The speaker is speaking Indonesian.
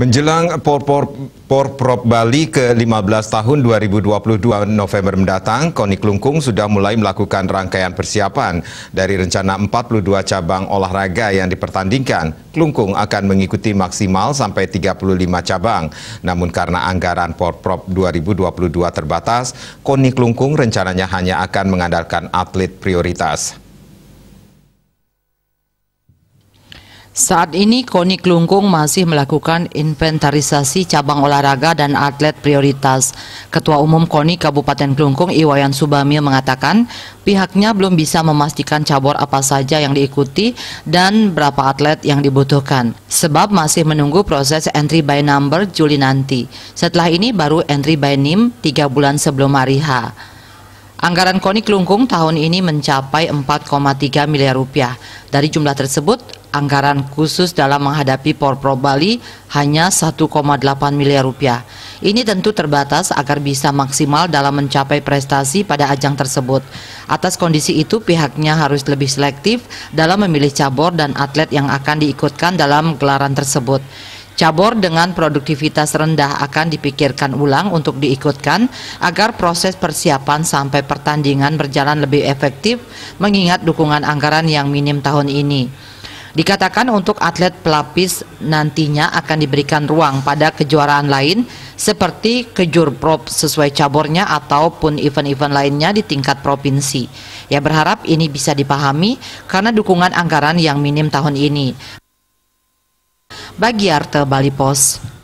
Menjelang Porprov -por -por Bali ke-15 tahun 2022 November mendatang, Koni Klungkung sudah mulai melakukan rangkaian persiapan dari rencana 42 cabang olahraga yang dipertandingkan. Klungkung akan mengikuti maksimal sampai 35 cabang. Namun karena anggaran Porprov 2022 terbatas, Koni Klungkung rencananya hanya akan mengandalkan atlet prioritas. Saat ini Koni Klungkung masih melakukan inventarisasi cabang olahraga dan atlet prioritas. Ketua Umum Koni Kabupaten Klungkung Iwayan Subamil mengatakan pihaknya belum bisa memastikan cabur apa saja yang diikuti dan berapa atlet yang dibutuhkan. Sebab masih menunggu proses entry by number Juli nanti. Setelah ini baru entry by name 3 bulan sebelum hari Anggaran KONI Klungkung tahun ini mencapai 4,3 miliar rupiah. Dari jumlah tersebut, anggaran khusus dalam menghadapi Porpro Bali hanya 1,8 miliar rupiah. Ini tentu terbatas agar bisa maksimal dalam mencapai prestasi pada ajang tersebut. Atas kondisi itu pihaknya harus lebih selektif dalam memilih cabur dan atlet yang akan diikutkan dalam gelaran tersebut. Cabur dengan produktivitas rendah akan dipikirkan ulang untuk diikutkan agar proses persiapan sampai pertandingan berjalan lebih efektif mengingat dukungan anggaran yang minim tahun ini. Dikatakan untuk atlet pelapis nantinya akan diberikan ruang pada kejuaraan lain seperti kejur prop sesuai caburnya ataupun event-event lainnya di tingkat provinsi. Ya berharap ini bisa dipahami karena dukungan anggaran yang minim tahun ini. Bagi Arte Bali Pos.